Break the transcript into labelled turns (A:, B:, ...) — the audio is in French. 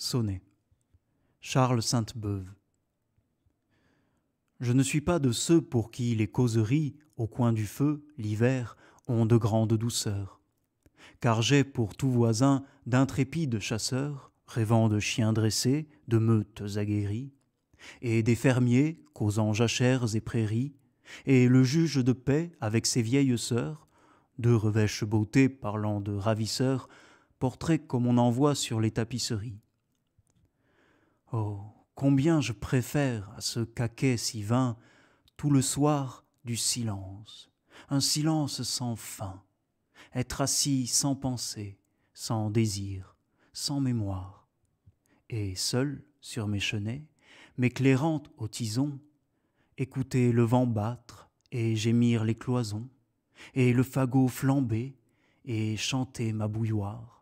A: Sonnet. Charles Sainte-Beuve. Je ne suis pas de ceux pour qui les causeries, au coin du feu, l'hiver, ont de grandes douceurs. Car j'ai pour tout voisin d'intrépides chasseurs, rêvant de chiens dressés, de meutes aguerries, et des fermiers causant jachères et prairies, et le juge de paix avec ses vieilles sœurs, deux revêches beautés parlant de ravisseurs, portraits comme on en voit sur les tapisseries. Oh, combien je préfère à ce caquet si vain tout le soir du silence, un silence sans fin, être assis sans pensée, sans désir, sans mémoire, et seul sur mes chenets, m'éclairant au tison, écouter le vent battre et gémir les cloisons, et le fagot flamber et chanter ma bouilloire